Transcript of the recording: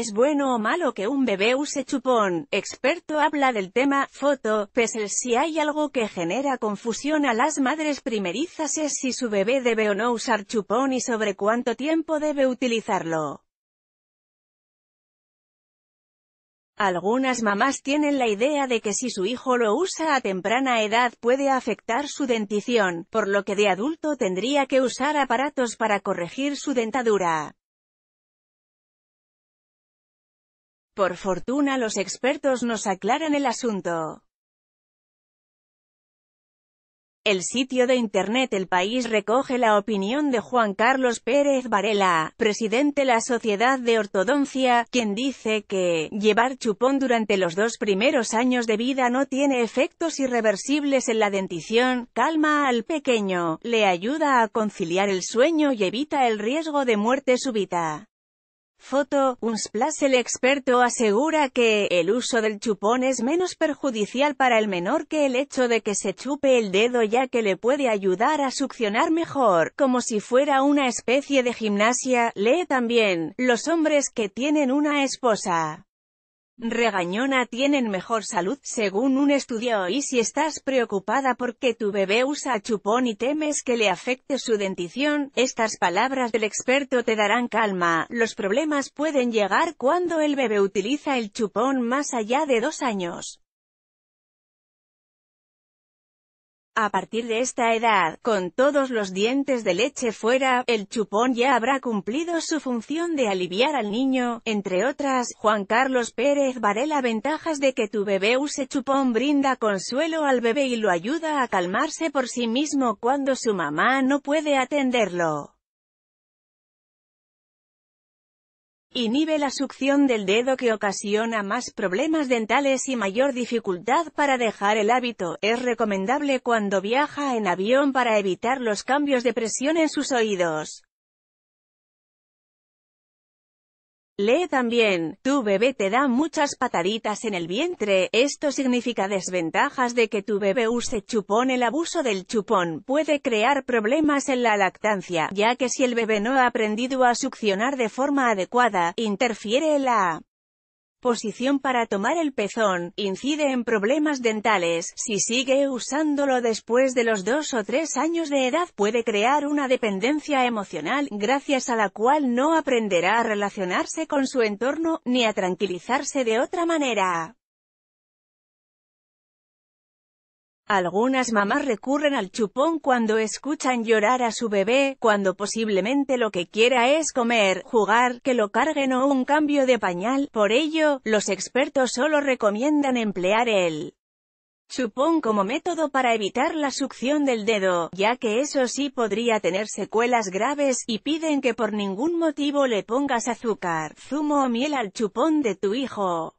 ¿Es bueno o malo que un bebé use chupón? Experto habla del tema, foto, pese si hay algo que genera confusión a las madres primerizas es si su bebé debe o no usar chupón y sobre cuánto tiempo debe utilizarlo. Algunas mamás tienen la idea de que si su hijo lo usa a temprana edad puede afectar su dentición, por lo que de adulto tendría que usar aparatos para corregir su dentadura. Por fortuna los expertos nos aclaran el asunto. El sitio de Internet El País recoge la opinión de Juan Carlos Pérez Varela, presidente de la Sociedad de Ortodoncia, quien dice que, llevar chupón durante los dos primeros años de vida no tiene efectos irreversibles en la dentición, calma al pequeño, le ayuda a conciliar el sueño y evita el riesgo de muerte súbita. Foto, Unsplash el experto asegura que, el uso del chupón es menos perjudicial para el menor que el hecho de que se chupe el dedo ya que le puede ayudar a succionar mejor, como si fuera una especie de gimnasia, lee también, los hombres que tienen una esposa regañona tienen mejor salud, según un estudio y si estás preocupada porque tu bebé usa chupón y temes que le afecte su dentición, estas palabras del experto te darán calma, los problemas pueden llegar cuando el bebé utiliza el chupón más allá de dos años. A partir de esta edad, con todos los dientes de leche fuera, el chupón ya habrá cumplido su función de aliviar al niño, entre otras, Juan Carlos Pérez Varela ventajas de que tu bebé use chupón brinda consuelo al bebé y lo ayuda a calmarse por sí mismo cuando su mamá no puede atenderlo. Inhibe la succión del dedo que ocasiona más problemas dentales y mayor dificultad para dejar el hábito. Es recomendable cuando viaja en avión para evitar los cambios de presión en sus oídos. Lee también, tu bebé te da muchas pataditas en el vientre, esto significa desventajas de que tu bebé use chupón. El abuso del chupón puede crear problemas en la lactancia, ya que si el bebé no ha aprendido a succionar de forma adecuada, interfiere la Posición para tomar el pezón, incide en problemas dentales, si sigue usándolo después de los dos o tres años de edad puede crear una dependencia emocional, gracias a la cual no aprenderá a relacionarse con su entorno, ni a tranquilizarse de otra manera. Algunas mamás recurren al chupón cuando escuchan llorar a su bebé, cuando posiblemente lo que quiera es comer, jugar, que lo carguen o un cambio de pañal. Por ello, los expertos solo recomiendan emplear el chupón como método para evitar la succión del dedo, ya que eso sí podría tener secuelas graves, y piden que por ningún motivo le pongas azúcar, zumo o miel al chupón de tu hijo.